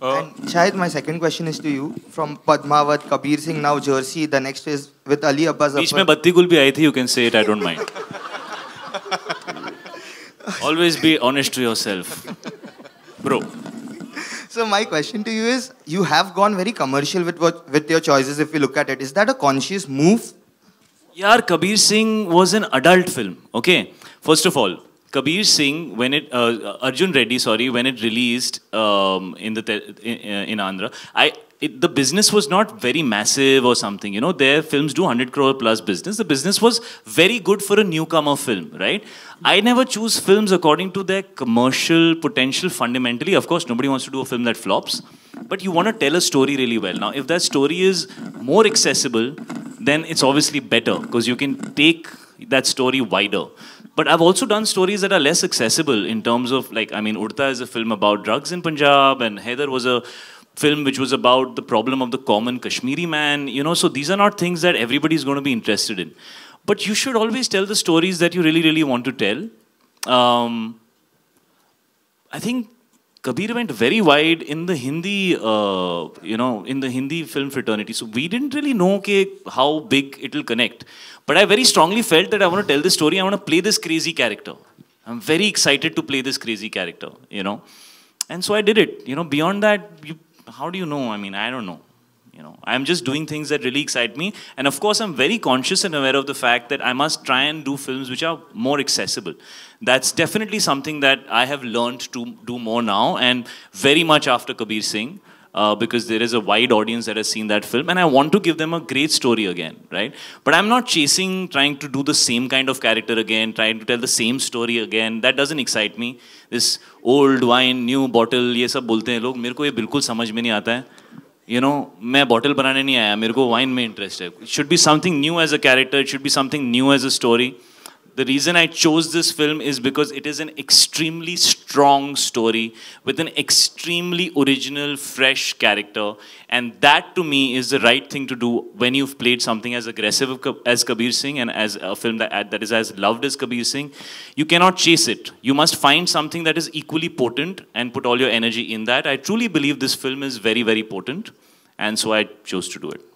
Uh, and Shahid, my second question is to you. From Padmavat, Kabir Singh, now Jersey. The next is with Ali Abbas. बीच में बत्ती गुल भी You can say it. I don't mind. Always be honest to yourself, bro. So my question to you is: You have gone very commercial with what, with your choices. If you look at it, is that a conscious move? Yar, Kabir Singh was an adult film. Okay, first of all, Kabir Singh, when it uh, uh, Arjun Reddy, sorry, when it released um, in the in, uh, in Andhra, I it, the business was not very massive or something. You know, their films do 100 crore plus business. The business was very good for a newcomer film, right? I never choose films according to their commercial potential fundamentally. Of course, nobody wants to do a film that flops, but you want to tell a story really well. Now, if that story is more accessible, then it's obviously better because you can take that story wider. But I've also done stories that are less accessible in terms of, like, I mean, Urta is a film about drugs in Punjab, and Heather was a film which was about the problem of the common Kashmiri man, you know, so these are not things that everybody's going to be interested in. But you should always tell the stories that you really, really want to tell. Um, I think Kabir went very wide in the Hindi, uh, you know, in the Hindi film fraternity. So we didn't really know ke, how big it'll connect. But I very strongly felt that I want to tell this story. I want to play this crazy character. I'm very excited to play this crazy character, you know. And so I did it. You know, beyond that, you, how do you know? I mean, I don't know you know i'm just doing things that really excite me and of course i'm very conscious and aware of the fact that i must try and do films which are more accessible that's definitely something that i have learned to do more now and very much after kabir singh uh, because there is a wide audience that has seen that film, and I want to give them a great story again, right? But I'm not chasing, trying to do the same kind of character again, trying to tell the same story again. That doesn't excite me. This old wine, new bottle, ये सब बोलते हैं लोग मेरे को ये बिल्कुल समझ में नहीं आता है यू नो मैं बॉटल बनाने नहीं आया मेरे को वाइन में इंटरेस्ट है should be something new as a character should be something new as a story The reason I chose this film is because it is an extremely strong story with an extremely original, fresh character. And that to me is the right thing to do when you've played something as aggressive as Kabir Singh and as a film that, that is as loved as Kabir Singh. You cannot chase it. You must find something that is equally potent and put all your energy in that. I truly believe this film is very, very potent. And so I chose to do it.